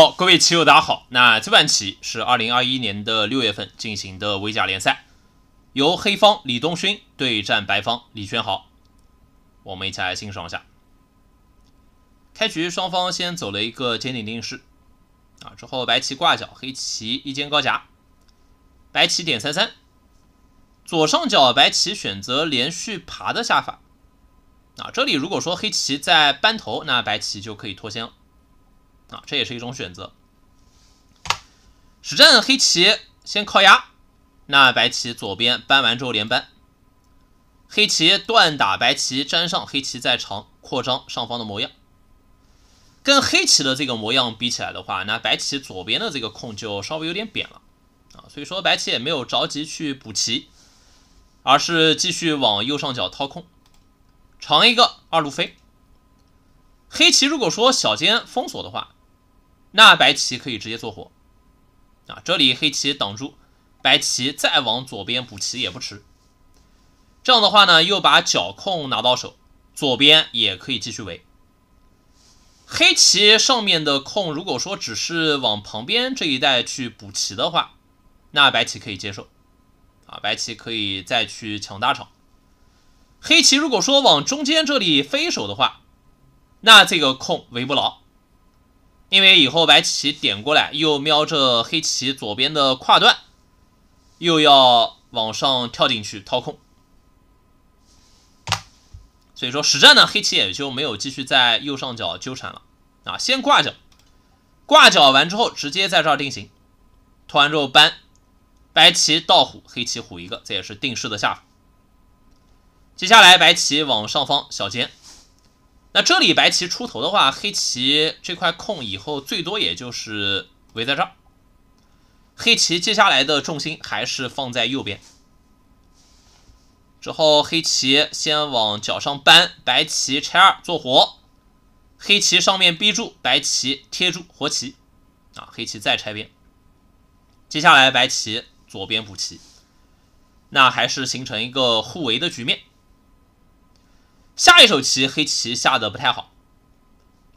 好，各位棋友，大家好。那这盘棋是二零二一年的六月份进行的围甲联赛，由黑方李东勋对战白方李全豪。我们一起来欣赏一下。开局双方先走了一个尖顶定式，啊，之后白棋挂角，黑棋一间高夹，白棋点三三。左上角白棋选择连续爬的下法，啊，这里如果说黑棋在扳头，那白棋就可以脱先了。啊，这也是一种选择。实战黑棋先靠压，那白棋左边搬完之后连搬，黑棋断打白棋，粘上黑棋再长扩张上方的模样。跟黑棋的这个模样比起来的话，那白棋左边的这个空就稍微有点扁了啊，所以说白棋也没有着急去补棋，而是继续往右上角掏空，长一个二路飞。黑棋如果说小尖封锁的话。那白棋可以直接做活啊，这里黑棋挡住，白棋再往左边补棋也不迟。这样的话呢，又把角控拿到手，左边也可以继续围。黑棋上面的空，如果说只是往旁边这一带去补棋的话，那白棋可以接受啊，白棋可以再去抢大场。黑棋如果说往中间这里飞手的话，那这个空围不牢。因为以后白棋点过来，又瞄着黑棋左边的跨段，又要往上跳进去掏空，所以说实战呢，黑棋也就没有继续在右上角纠缠了啊，先挂角，挂角完之后直接在这儿定型，拖完之后搬，白棋倒虎，黑棋虎一个，这也是定式的下法。接下来白棋往上方小尖。那这里白棋出头的话，黑棋这块空以后最多也就是围在这儿。黑棋接下来的重心还是放在右边。之后黑棋先往角上搬，白棋拆二做活，黑棋上面逼住，白棋贴住活棋，啊，黑棋再拆边。接下来白棋左边补棋，那还是形成一个互围的局面。下一手棋，黑棋下的不太好。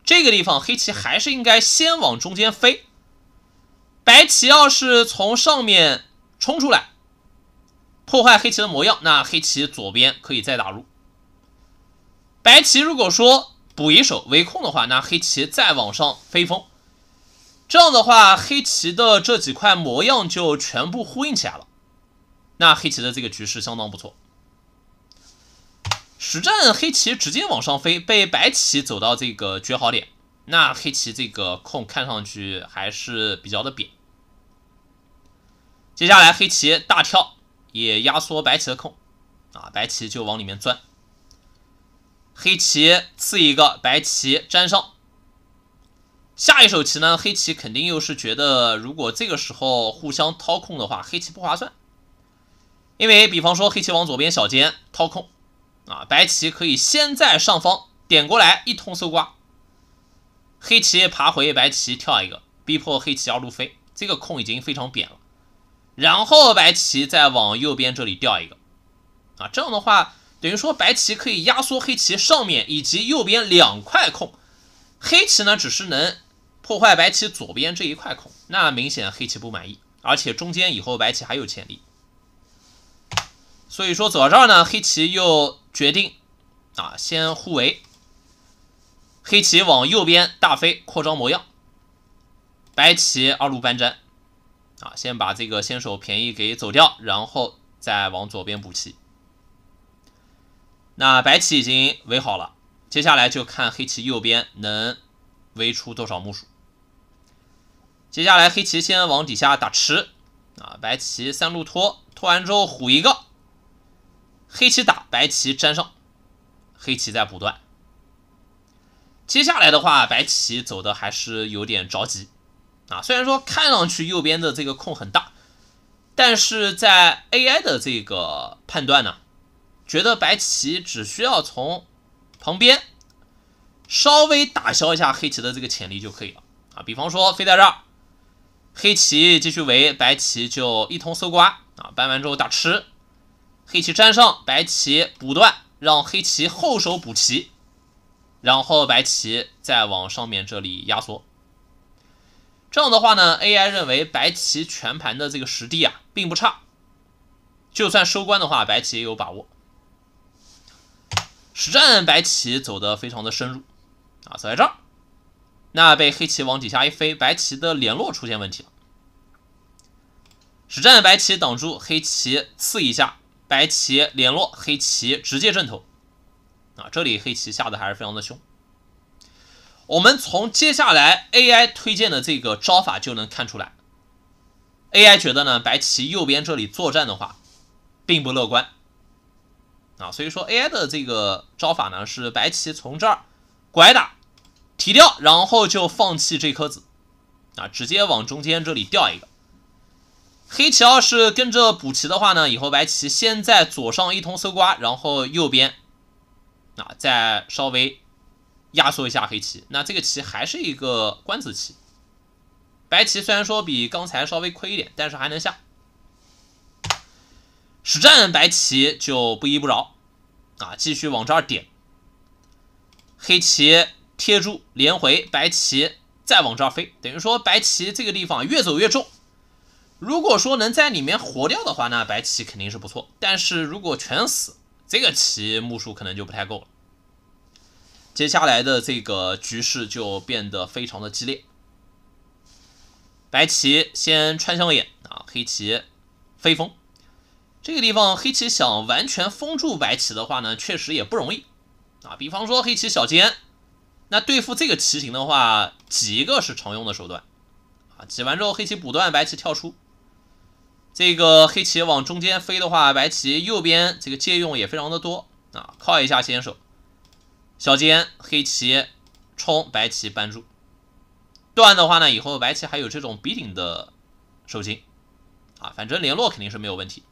这个地方，黑棋还是应该先往中间飞。白棋要是从上面冲出来，破坏黑棋的模样，那黑棋左边可以再打入。白棋如果说补一手围控的话，那黑棋再往上飞风，这样的话，黑棋的这几块模样就全部呼应起来了。那黑棋的这个局势相当不错。实战黑棋直接往上飞，被白棋走到这个绝好点。那黑棋这个空看上去还是比较的扁。接下来黑棋大跳，也压缩白棋的空啊，白棋就往里面钻。黑棋刺一个，白棋粘上。下一手棋呢，黑棋肯定又是觉得如果这个时候互相掏空的话，黑棋不划算。因为比方说黑棋往左边小尖掏空。啊，白棋可以先在上方点过来一通搜刮，黑棋爬回，白棋跳一个，逼迫黑棋要路飞，这个空已经非常扁了。然后白棋再往右边这里掉一个，啊，这样的话等于说白棋可以压缩黑棋上面以及右边两块空，黑棋呢只是能破坏白棋左边这一块空，那明显黑棋不满意，而且中间以后白棋还有潜力。所以说走到这儿呢，黑棋又。决定，啊，先互围。黑棋往右边大飞扩张模样，白棋二路搬粘，啊，先把这个先手便宜给走掉，然后再往左边补棋。那白棋已经围好了，接下来就看黑棋右边能围出多少目数。接下来黑棋先往底下打吃，啊，白棋三路拖，拖完之后虎一个。黑棋打白棋粘上，黑棋在补断。接下来的话，白棋走的还是有点着急啊。虽然说看上去右边的这个空很大，但是在 AI 的这个判断呢，觉得白棋只需要从旁边稍微打消一下黑棋的这个潜力就可以了啊。比方说飞在这儿，黑棋继续围，白棋就一通搜刮啊，搬完之后打吃。黑棋粘上，白棋补断，让黑棋后手补棋，然后白棋再往上面这里压缩。这样的话呢，AI 认为白棋全盘的这个实地啊并不差，就算收官的话，白棋也有把握。实战白棋走的非常的深入，啊，走在这儿，那被黑棋往底下一飞，白棋的联络出现问题了。实战白棋挡住黑棋刺一下。白棋联络，黑棋直接正头啊！这里黑棋下的还是非常的凶。我们从接下来 AI 推荐的这个招法就能看出来，AI 觉得呢，白棋右边这里作战的话并不乐观啊，所以说 AI 的这个招法呢是白棋从这儿拐打提掉，然后就放弃这颗子啊，直接往中间这里掉一个。黑棋要是跟着补棋的话呢，以后白棋先在左上一通搜刮，然后右边啊再稍微压缩一下黑棋。那这个棋还是一个官子棋。白棋虽然说比刚才稍微亏一点，但是还能下。实战白棋就不依不饶啊，继续往这儿点。黑棋贴住连回，白棋再往这儿飞，等于说白棋这个地方越走越重。如果说能在里面活掉的话，那白棋肯定是不错。但是如果全死，这个棋目数可能就不太够了。接下来的这个局势就变得非常的激烈。白棋先穿香眼啊，黑棋飞封。这个地方黑棋想完全封住白棋的话呢，确实也不容易啊。比方说黑棋小尖，那对付这个棋形的话，挤一个是常用的手段啊。挤完之后，黑棋补断，白棋跳出。这个黑棋往中间飞的话，白棋右边这个借用也非常的多啊，靠一下先手，小尖黑棋冲，白棋扳住断的话呢，以后白棋还有这种笔顶的受惊啊，反正联络肯定是没有问题。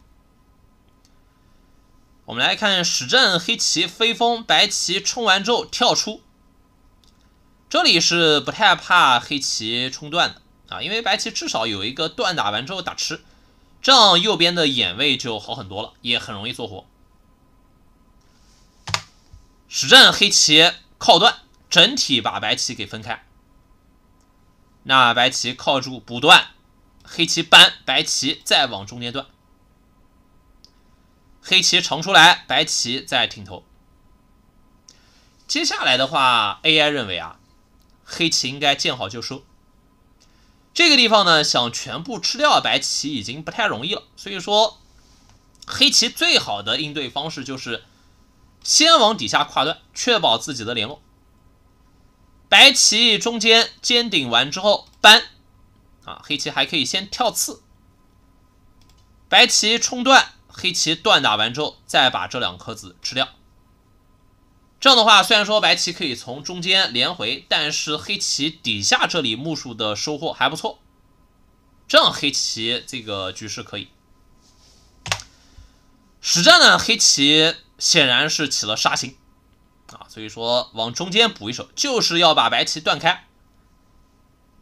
我们来看实阵黑棋飞风，白棋冲完之后跳出，这里是不太怕黑棋冲断的啊，因为白棋至少有一个断打完之后打吃。这样右边的眼位就好很多了，也很容易做活。实战黑棋靠断，整体把白棋给分开。那白棋靠住补断，黑棋搬，白棋再往中间断，黑棋长出来，白棋再挺头。接下来的话，AI 认为啊，黑棋应该见好就收。这个地方呢，想全部吃掉白棋已经不太容易了，所以说黑棋最好的应对方式就是先往底下跨断，确保自己的联络。白棋中间尖顶完之后搬，啊，黑棋还可以先跳刺，白棋冲断，黑棋断打完之后再把这两颗子吃掉。这样的话，虽然说白棋可以从中间连回，但是黑棋底下这里目数的收获还不错，这样黑棋这个局势可以。实战呢，黑棋显然是起了杀心啊，所以说往中间补一手，就是要把白棋断开。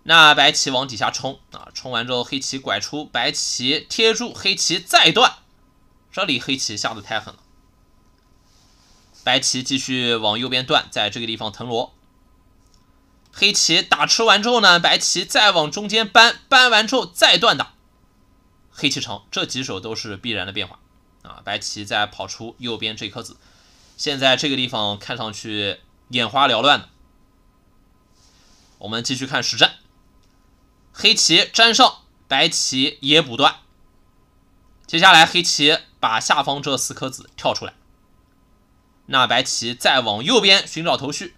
那白棋往底下冲啊，冲完之后黑棋拐出，白棋贴住，黑棋再断，这里黑棋下的太狠了。白棋继续往右边断，在这个地方腾挪。黑棋打吃完之后呢，白棋再往中间搬，搬完之后再断打。黑棋成，这几手都是必然的变化啊！白棋再跑出右边这颗子，现在这个地方看上去眼花缭乱的。我们继续看实战，黑棋粘上，白棋也补断。接下来黑棋把下方这四颗子跳出来。那白棋再往右边寻找头绪，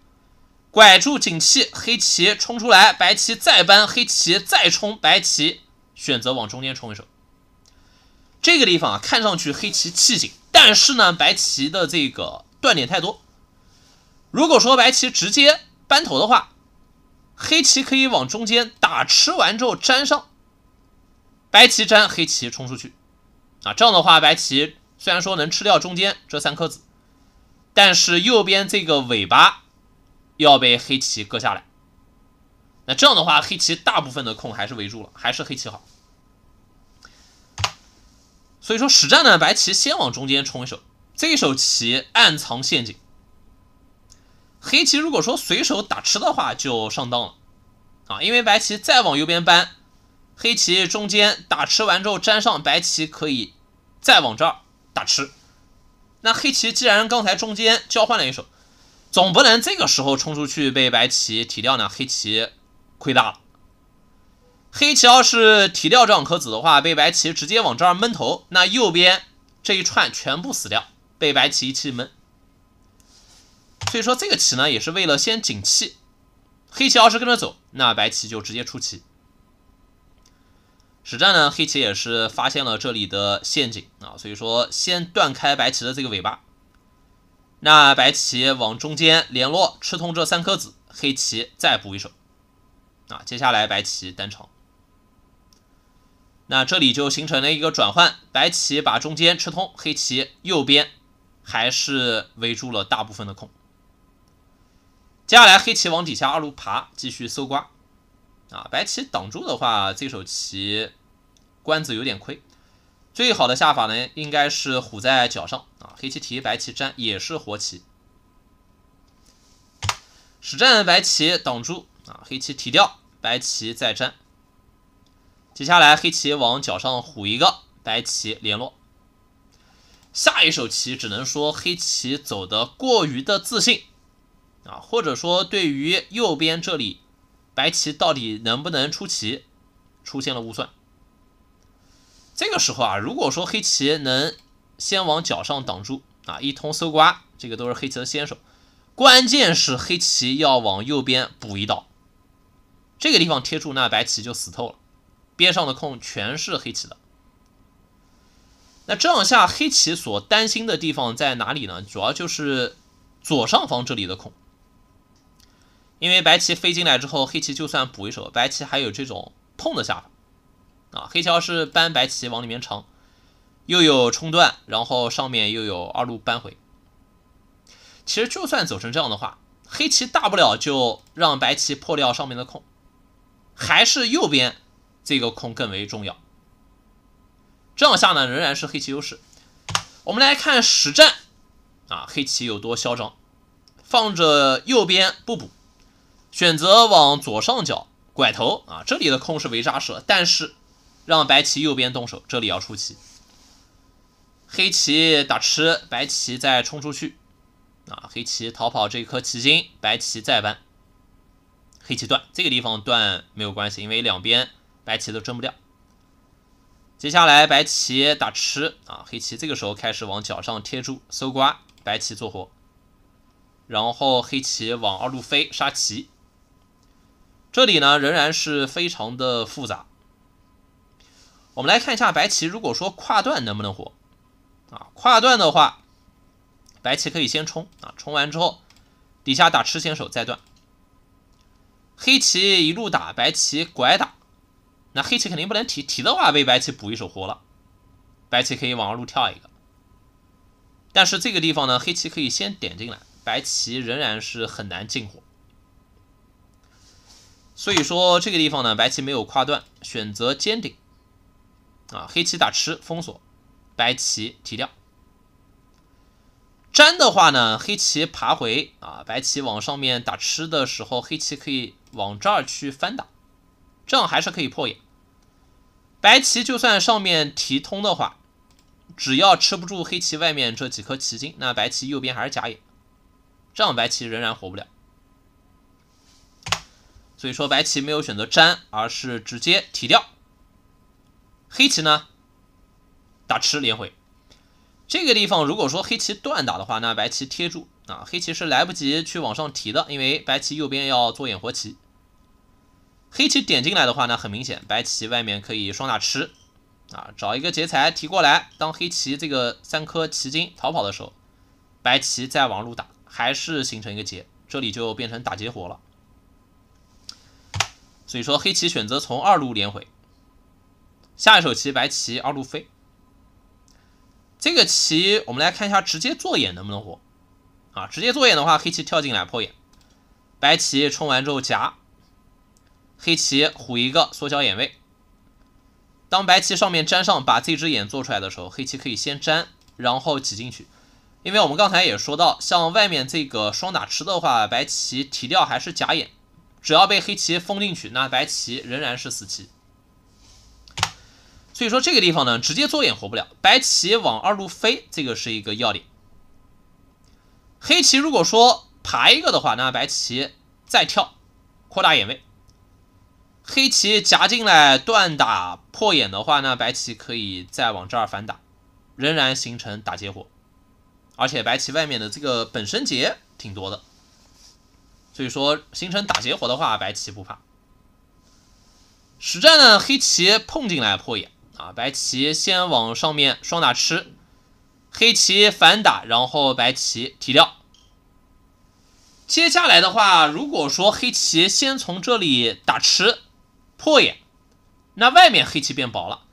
拐住景气，黑棋冲出来，白棋再扳，黑棋再冲，白棋选择往中间冲一手。这个地方啊，看上去黑棋气紧，但是呢，白棋的这个断点太多。如果说白棋直接扳头的话，黑棋可以往中间打，吃完之后粘上，白棋粘，黑棋冲出去啊，这样的话，白棋虽然说能吃掉中间这三颗子。但是右边这个尾巴要被黑棋割下来，那这样的话，黑棋大部分的空还是围住了，还是黑棋好。所以说实战呢，白棋先往中间冲一手，这一手棋暗藏陷阱，黑棋如果说随手打吃的话就上当了啊，因为白棋再往右边搬，黑棋中间打吃完之后粘上白棋，可以再往这儿打吃。那黑棋既然刚才中间交换了一手，总不能这个时候冲出去被白棋提掉呢？黑棋亏大了。黑棋要是提掉这两颗子的话，被白棋直接往这儿闷头，那右边这一串全部死掉，被白棋一气闷。所以说这个棋呢，也是为了先紧气。黑棋要是跟着走，那白棋就直接出棋。实战呢，黑棋也是发现了这里的陷阱啊，所以说先断开白棋的这个尾巴，那白棋往中间联络，吃通这三颗子，黑棋再补一手啊。接下来白棋单长。那这里就形成了一个转换，白棋把中间吃通，黑棋右边还是围住了大部分的空。接下来黑棋往底下二路爬，继续搜刮啊，白棋挡住的话，这手棋。官子有点亏，最好的下法呢，应该是虎在脚上啊，黑棋提，白棋粘，也是活棋。实战白棋挡住啊，黑棋提掉，白棋再粘。接下来黑棋往脚上虎一个，白棋联络。下一手棋只能说黑棋走的过于的自信啊，或者说对于右边这里白棋到底能不能出棋，出现了误算。这个时候啊，如果说黑棋能先往角上挡住啊，一通搜刮，这个都是黑棋的先手。关键是黑棋要往右边补一刀，这个地方贴住，那白棋就死透了。边上的空全是黑棋的。那这样下，黑棋所担心的地方在哪里呢？主要就是左上方这里的空，因为白棋飞进来之后，黑棋就算补一手，白棋还有这种碰的下法。啊，黑桥是搬白棋往里面长，又有冲断，然后上面又有二路扳回。其实就算走成这样的话，黑棋大不了就让白棋破掉上面的空，还是右边这个空更为重要。这样下呢，仍然是黑棋优势。我们来看实战啊，黑棋有多嚣张，放着右边不补，选择往左上角拐头啊，这里的空是围扎实，但是。让白棋右边动手，这里要出棋。黑棋打吃，白棋再冲出去。啊，黑棋逃跑这颗棋筋，白棋再搬。黑棋断，这个地方断没有关系，因为两边白棋都争不掉。接下来白棋打吃，啊，黑棋这个时候开始往角上贴住搜刮，白棋做活。然后黑棋往二路飞杀棋。这里呢仍然是非常的复杂。我们来看一下白棋，如果说跨段能不能活？啊，跨段的话，白棋可以先冲啊，冲完之后底下打吃先手再断。黑棋一路打，白棋拐打，那黑棋肯定不能提，提的话被白棋补一手活了。白棋可以往上路跳一个，但是这个地方呢，黑棋可以先点进来，白棋仍然是很难进活。所以说这个地方呢，白棋没有跨段，选择尖顶。啊，黑棋打吃封锁，白棋提掉。粘的话呢，黑棋爬回啊，白棋往上面打吃的时候，黑棋可以往这儿去翻打，这样还是可以破眼。白棋就算上面提通的话，只要吃不住黑棋外面这几颗棋筋，那白棋右边还是假眼，这样白棋仍然活不了。所以说，白棋没有选择粘，而是直接提掉。黑棋呢，打吃连回。这个地方如果说黑棋断打的话，那白棋贴住啊，黑棋是来不及去往上提的，因为白棋右边要做眼活棋。黑棋点进来的话呢，很明显白棋外面可以双打吃，啊，找一个劫材提过来。当黑棋这个三颗棋筋逃跑的时候，白棋再往路打，还是形成一个劫，这里就变成打劫活了。所以说黑棋选择从二路连回，下一手棋，白棋二路飞。这个棋我们来看一下，直接做眼能不能活？啊，直接做眼的话，黑棋跳进来破眼，白棋冲完之后夹，黑棋虎一个缩小眼位。当白棋上面粘上把这只眼做出来的时候，黑棋可以先粘，然后挤进去。因为我们刚才也说到，像外面这个双打吃的话，白棋提掉还是假眼，只要被黑棋封进去，那白棋仍然是死棋。所以说这个地方呢，直接做眼活不了。白棋往二路飞，这个是一个要点。黑棋如果说爬一个的话，那白棋再跳，扩大眼位。黑棋夹进来断打破眼的话，那白棋可以再往这儿反打，仍然形成打劫活。而且白棋外面的这个本身劫挺多的，所以说形成打劫活的话，白棋不怕。实战呢，黑棋碰进来破眼。啊，白棋先往上面双打吃，黑棋反打，然后白棋提掉。接下来的话，如果说黑棋先从这里打吃破眼，那外面黑棋变薄了，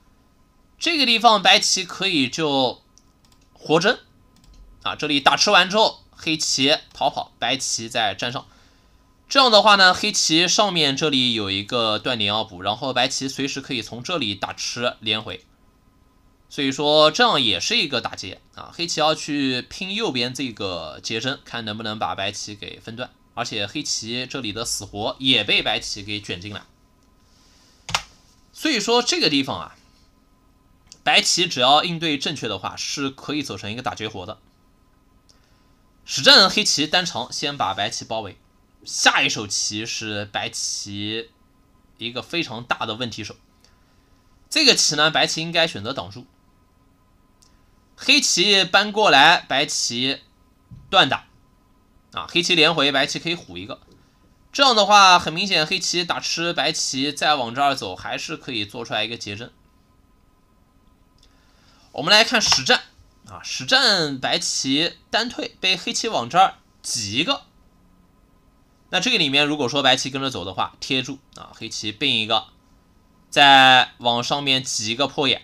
这个地方白棋可以就活针啊。这里打吃完之后，黑棋逃跑，白棋再占上。这样的话呢，黑棋上面这里有一个断点要补，然后白棋随时可以从这里打吃连回，所以说这样也是一个打劫啊。黑棋要去拼右边这个劫针，看能不能把白棋给分断，而且黑棋这里的死活也被白棋给卷进来，所以说这个地方啊，白棋只要应对正确的话，是可以走成一个打劫活的。实战黑棋单长先把白棋包围。下一手棋是白棋一个非常大的问题手，这个棋呢，白棋应该选择挡住，黑棋搬过来，白棋断打，啊，黑棋连回，白棋可以虎一个，这样的话，很明显黑棋打吃白棋，再往这儿走，还是可以做出来一个结阵。我们来看实战啊，实战白棋单退被黑棋往这儿挤一个。那这个里面，如果说白棋跟着走的话，贴住啊，黑棋并一个，再往上面挤一个破眼，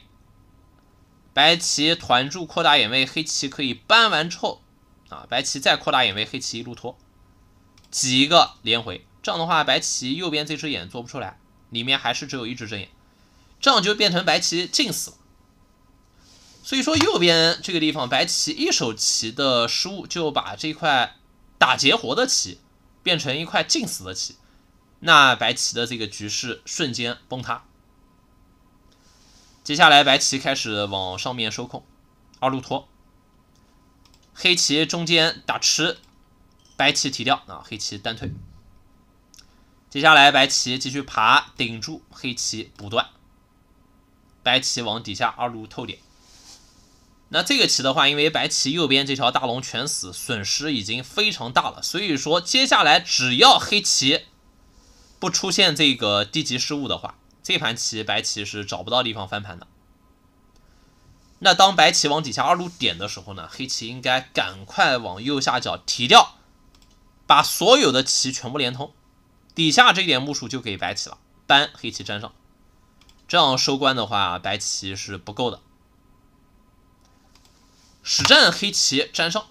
白棋团住扩大眼位，黑棋可以搬完之后，啊，白棋再扩大眼位，黑棋一路拖，挤一个连回，这样的话，白棋右边这只眼做不出来，里面还是只有一只真眼，这样就变成白棋进死了。所以说，右边这个地方白棋一手棋的失误，就把这块打劫活的棋。变成一块近死的棋，那白棋的这个局势瞬间崩塌。接下来白棋开始往上面收控，二路托，黑棋中间打吃，白棋提掉啊，黑棋单退。接下来白棋继续爬顶住，黑棋不断，白棋往底下二路透点。那这个棋的话，因为白棋右边这条大龙全死，损失已经非常大了，所以说接下来只要黑棋不出现这个低级失误的话，这盘棋白棋是找不到地方翻盘的。那当白棋往底下二路点的时候呢，黑棋应该赶快往右下角提掉，把所有的棋全部连通，底下这点目数就给白棋了，扳黑棋粘上，这样收官的话，白棋是不够的。实战黑棋粘上，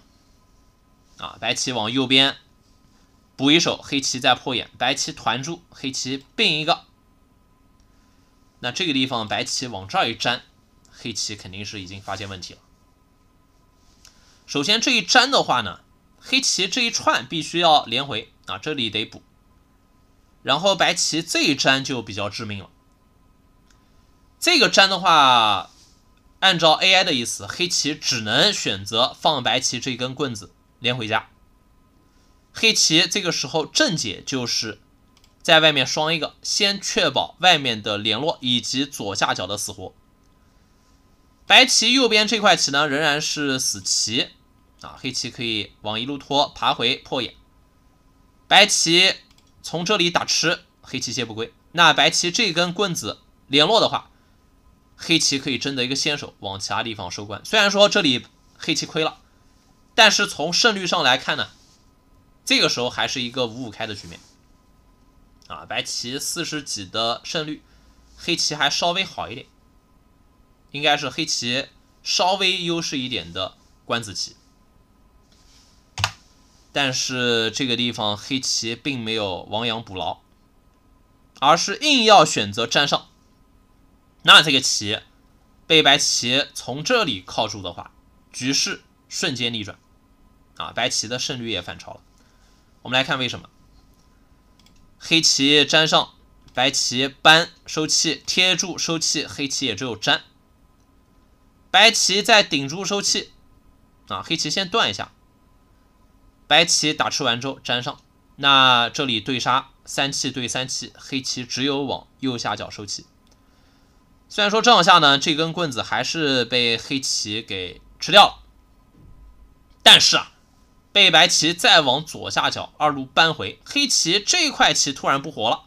啊，白棋往右边补一手，黑棋再破眼，白棋团住，黑棋并一个。那这个地方白棋往这儿一粘，黑棋肯定是已经发现问题了。首先这一粘的话呢，黑棋这一串必须要连回啊，这里得补。然后白棋这一粘就比较致命了，这个粘的话。按照 AI 的意思，黑棋只能选择放白棋这根棍子连回家。黑棋这个时候正解就是在外面双一个，先确保外面的联络以及左下角的死活。白棋右边这块棋呢仍然是死棋啊，黑棋可以往一路拖爬回破眼。白棋从这里打吃，黑棋接不归。那白棋这根棍子联络的话。黑棋可以争得一个先手，往其他地方收官。虽然说这里黑棋亏了，但是从胜率上来看呢，这个时候还是一个五五开的局面。啊，白棋四十几的胜率，黑棋还稍微好一点，应该是黑棋稍微优势一点的官子棋。但是这个地方黑棋并没有亡羊补牢，而是硬要选择占上。那这个棋被白棋从这里靠住的话，局势瞬间逆转，啊，白棋的胜率也反超了。我们来看为什么，黑棋粘上，白棋扳收气贴住收气，黑棋也只有粘，白棋再顶住收气，啊，黑棋先断一下，白棋打吃完之后粘上，那这里对杀三气对三气，黑棋只有往右下角收气。虽然说这样下呢，这根棍子还是被黑棋给吃掉，了，但是啊，被白棋再往左下角二路扳回，黑棋这块棋突然不活了，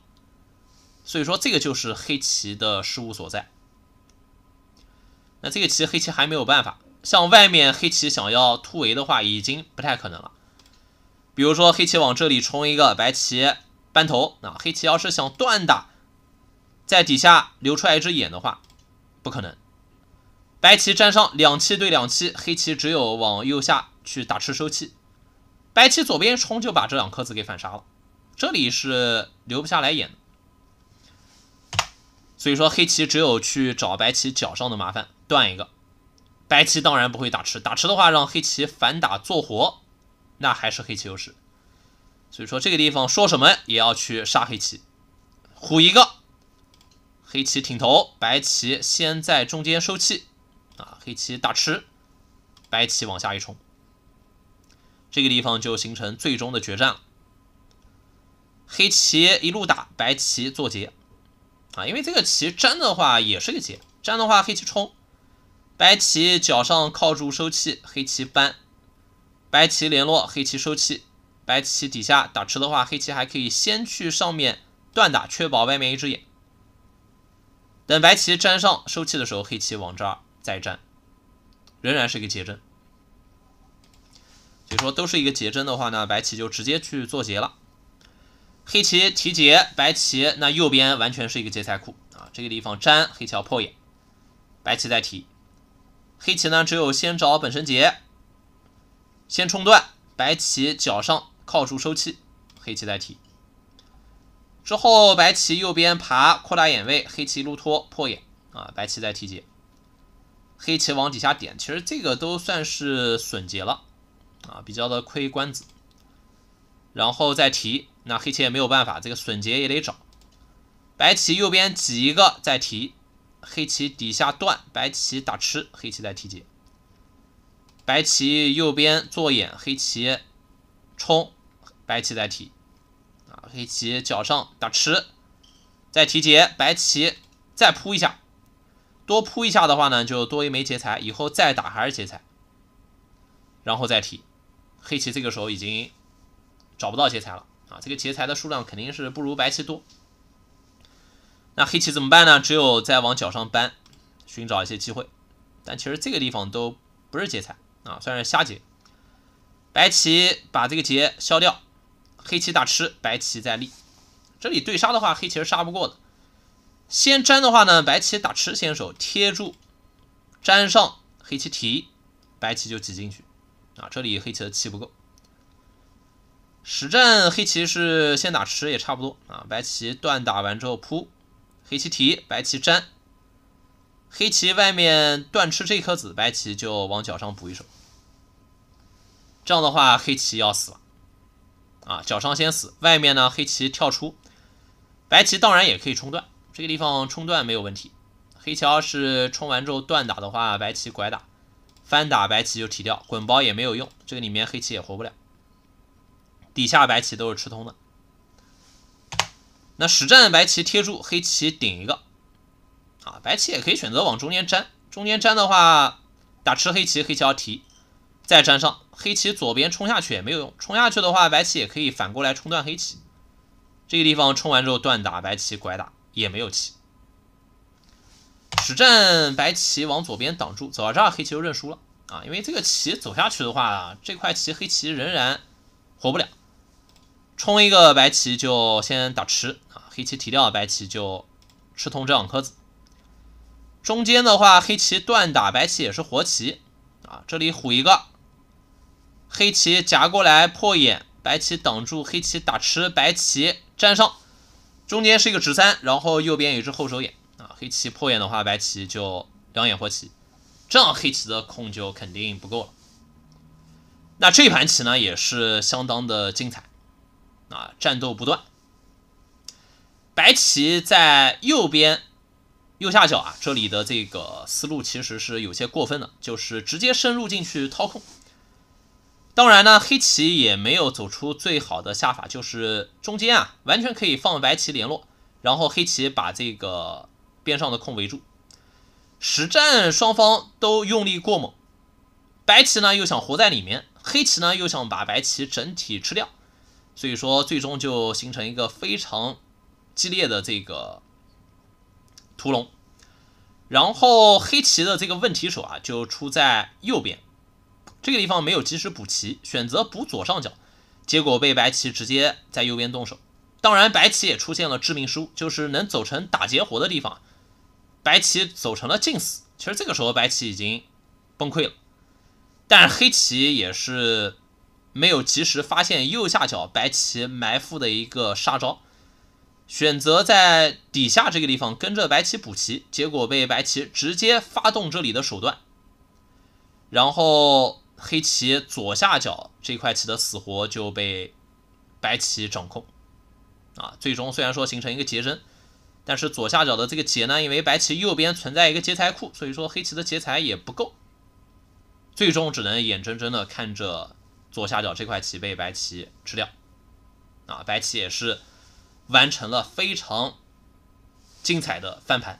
所以说这个就是黑棋的失误所在。那这个棋黑棋还没有办法，像外面黑棋想要突围的话，已经不太可能了。比如说黑棋往这里冲一个，白棋扳头，那黑棋要是想断打。在底下留出来一只眼的话，不可能。白棋粘上两七对两七，黑棋只有往右下去打吃收气。白棋左边冲就把这两颗子给反杀了，这里是留不下来眼。所以说黑棋只有去找白棋脚上的麻烦，断一个。白棋当然不会打吃，打吃的话让黑棋反打做活，那还是黑棋优势。所以说这个地方说什么也要去杀黑棋，虎一个。黑棋挺头，白棋先在中间收气，啊，黑棋打吃，白棋往下一冲，这个地方就形成最终的决战了。黑棋一路打，白棋做劫，啊，因为这个棋粘的话也是个劫，粘的话黑棋冲，白棋脚上靠住收气，黑棋扳，白棋联络，黑棋收气，白棋底下打吃的话，黑棋还可以先去上面断打，确保外面一只眼。等白棋粘上收气的时候，黑棋往这儿再粘，仍然是一个结阵。所以说都是一个结阵的话呢，白棋就直接去做结了。黑棋提劫，白棋那右边完全是一个劫财库啊，这个地方粘黑桥破眼，白棋再提。黑棋呢只有先找本身劫，先冲断白棋脚上靠住收气，黑棋再提。之后，白棋右边爬扩大眼位，黑棋撸脱破眼啊，白棋再提劫，黑棋往底下点，其实这个都算是损劫了啊，比较的亏官子，然后再提，那黑棋也没有办法，这个损劫也得找，白棋右边挤一个再提，黑棋底下断，白棋打吃，黑棋再提劫，白棋右边做眼，黑棋冲，白棋再提。啊，黑棋脚上打吃，再提劫，白棋再扑一下，多扑一下的话呢，就多一枚劫财，以后再打还是劫财，然后再提，黑棋这个时候已经找不到劫财了啊，这个劫财的数量肯定是不如白棋多。那黑棋怎么办呢？只有再往脚上搬，寻找一些机会。但其实这个地方都不是劫财啊，算是瞎劫。白棋把这个劫消掉。黑棋打吃，白棋再立。这里对杀的话，黑棋是杀不过的。先粘的话呢，白棋打吃先手贴住，粘上黑棋提，白棋就挤进去。啊，这里黑棋的气不够。实战黑棋是先打吃也差不多啊。白棋断打完之后扑，黑棋提，白棋粘。黑棋外面断吃这颗子，白棋就往角上补一手。这样的话，黑棋要死了。啊，脚伤先死，外面呢黑棋跳出，白棋当然也可以冲断，这个地方冲断没有问题。黑棋要是冲完之后断打的话，白棋拐打翻打，白棋就提掉，滚包也没有用，这个里面黑棋也活不了。底下白棋都是吃通的。那实战白棋贴住，黑棋顶一个，啊，白棋也可以选择往中间粘，中间粘的话打吃黑棋，黑棋要提再粘上。黑棋左边冲下去也没有用，冲下去的话，白棋也可以反过来冲断黑棋。这个地方冲完之后断打白棋拐打也没有棋，实战白棋往左边挡住，走到这儿黑棋就认输了啊，因为这个棋走下去的话，这块棋黑棋仍然活不了。冲一个白棋就先打吃啊，黑棋提掉，白棋就吃通这两颗子。中间的话，黑棋断打白棋也是活棋啊，这里虎一个。黑棋夹过来破眼，白棋挡住黑棋打吃，白棋粘上。中间是一个直三，然后右边有一只后手眼啊。黑棋破眼的话，白棋就两眼活棋，这样黑棋的空就肯定不够了。那这盘棋呢，也是相当的精彩啊，战斗不断。白棋在右边右下角啊，这里的这个思路其实是有些过分的，就是直接深入进去掏空。当然呢，黑棋也没有走出最好的下法，就是中间啊，完全可以放白棋联络，然后黑棋把这个边上的空围住。实战双方都用力过猛，白棋呢又想活在里面，黑棋呢又想把白棋整体吃掉，所以说最终就形成一个非常激烈的这个屠龙。然后黑棋的这个问题手啊，就出在右边。这个地方没有及时补齐，选择补左上角，结果被白棋直接在右边动手。当然，白棋也出现了致命失误，就是能走成打劫活的地方，白棋走成了进死。其实这个时候白棋已经崩溃了，但黑棋也是没有及时发现右下角白棋埋伏的一个杀招，选择在底下这个地方跟着白棋补棋，结果被白棋直接发动这里的手段，然后。黑棋左下角这块棋的死活就被白棋掌控啊！最终虽然说形成一个劫争，但是左下角的这个劫呢，因为白棋右边存在一个劫财库，所以说黑棋的劫财也不够，最终只能眼睁睁的看着左下角这块棋被白棋吃掉啊！白棋也是完成了非常精彩的翻盘。